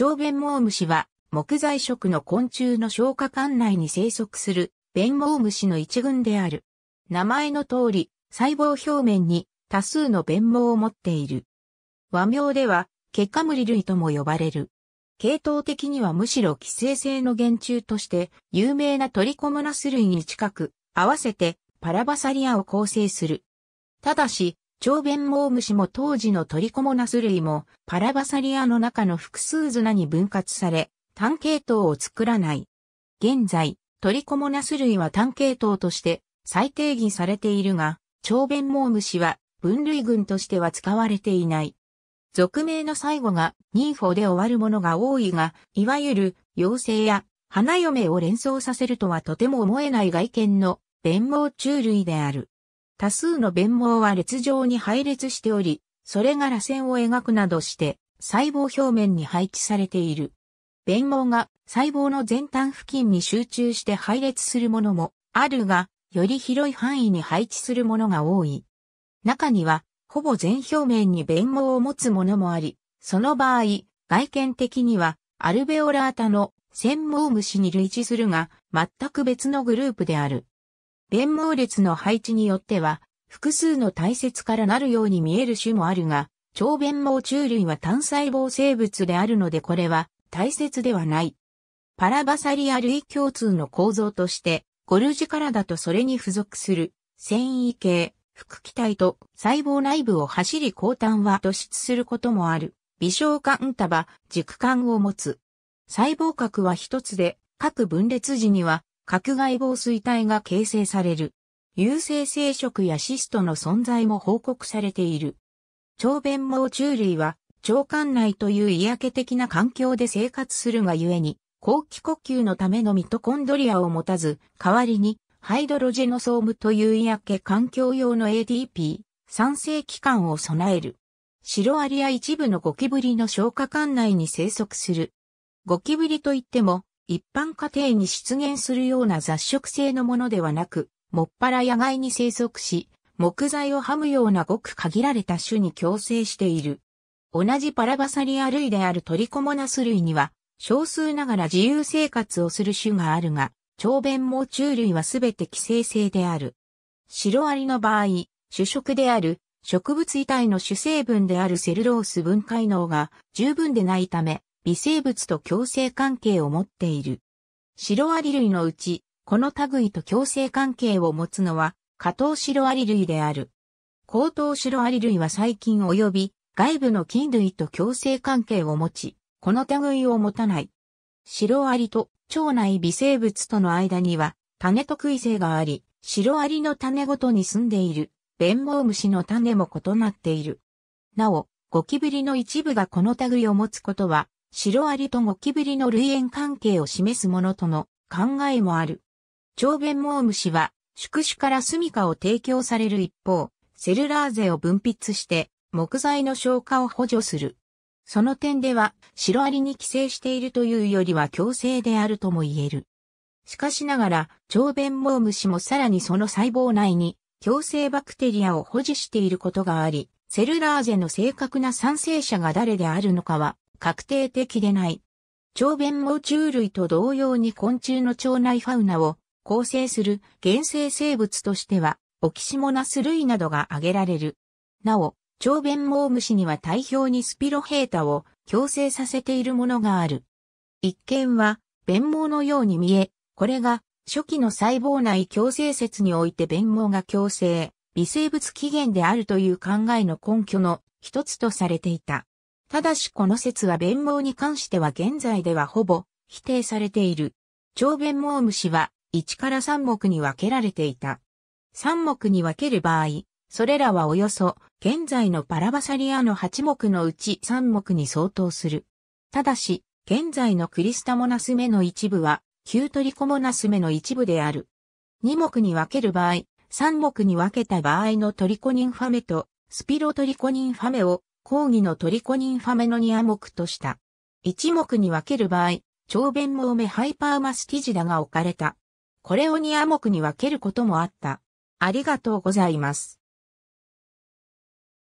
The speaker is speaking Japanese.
長弁毛虫は、木材食の昆虫の消化管内に生息する、弁毛虫の一群である。名前の通り、細胞表面に多数の弁毛を持っている。和名では、結果無理類とも呼ばれる。系統的にはむしろ寄生性の原虫として有名なトリコムナス類に近く、合わせてパラバサリアを構成する。ただし、長弁毛虫も当時のトリコモナス類もパラバサリアの中の複数綱に分割され、単系統を作らない。現在、トリコモナス類は単系統として再定義されているが、長弁毛虫は分類群としては使われていない。俗名の最後がニーフォで終わるものが多いが、いわゆる妖精や花嫁を連想させるとはとても思えない外見の弁毛虫類である。多数の弁毛は列状に配列しており、それが螺旋を描くなどして細胞表面に配置されている。弁毛が細胞の前端付近に集中して配列するものもあるが、より広い範囲に配置するものが多い。中には、ほぼ全表面に弁毛を持つものもあり、その場合、外見的には、アルベオラータの繊毛虫に類似するが、全く別のグループである。弁毛列の配置によっては、複数の大切からなるように見える種もあるが、超弁毛虫類は単細胞生物であるのでこれは大切ではない。パラバサリア類共通の構造として、ゴルジカラだとそれに付属する繊維系、副気体と細胞内部を走り後端は突出することもある。微小管束、軸管を持つ。細胞核は一つで、各分裂時には核外防水体が形成される。有性生殖やシストの存在も報告されている。腸弁毛虫類は、腸管内という嫌気的な環境で生活するがゆえに、後期呼吸のためのミトコンドリアを持たず、代わりに、ハイドロジェノソームという嫌気環境用の ADP、酸性器官を備える。シロアリや一部のゴキブリの消化管内に生息する。ゴキブリといっても、一般家庭に出現するような雑食性のものではなく、もっぱら野外に生息し、木材をはむようなごく限られた種に共生している。同じパラバサリア類であるトリコモナス類には、少数ながら自由生活をする種があるが、長弁毛虫類はすべて寄生性である。シロアリの場合、主食である植物遺体の主成分であるセルロース分解能が十分でないため、微生物と共生関係を持っている。シロアリ類のうち、この類と共生関係を持つのは、下等シロアリ類である。高等シロアリ類は細菌及び外部の菌類と共生関係を持ち、この類を持たない。シロアリと腸内微生物との間には種特異性があり、シロアリの種ごとに住んでいる弁毛虫の種も異なっている。なお、ゴキブリの一部がこの類を持つことはシロアリとゴキブリの類縁関係を示すものとの考えもある。長弁毛虫は宿主から住処を提供される一方、セルラーゼを分泌して木材の消化を補助する。その点では、シロアリに寄生しているというよりは強制であるとも言える。しかしながら、長弁毛虫もさらにその細胞内に強制バクテリアを保持していることがあり、セルラーゼの正確な賛成者が誰であるのかは確定的でない。長弁毛虫類と同様に昆虫の腸内ファウナを構成する原生生物としては、オキシモナス類などが挙げられる。なお、長弁毛虫には体表にスピロヘータを強制させているものがある。一見は、弁毛のように見え、これが初期の細胞内強制説において弁毛が強制、微生物起源であるという考えの根拠の一つとされていた。ただしこの説は弁毛に関しては現在ではほぼ否定されている。長弁毛虫は1から3目に分けられていた。3目に分ける場合、それらはおよそ現在のパラバサリアの8目のうち3目に相当する。ただし、現在のクリスタモナス目の一部は、キュートリコモナス目の一部である。2目に分ける場合、3目に分けた場合のトリコニンファメとスピロトリコニンファメを講義のトリコニンファメノニア目とした。一目に分ける場合、長弁毛目ハイパーマスティジダが置かれた。これをニア目に分けることもあった。ありがとうございます。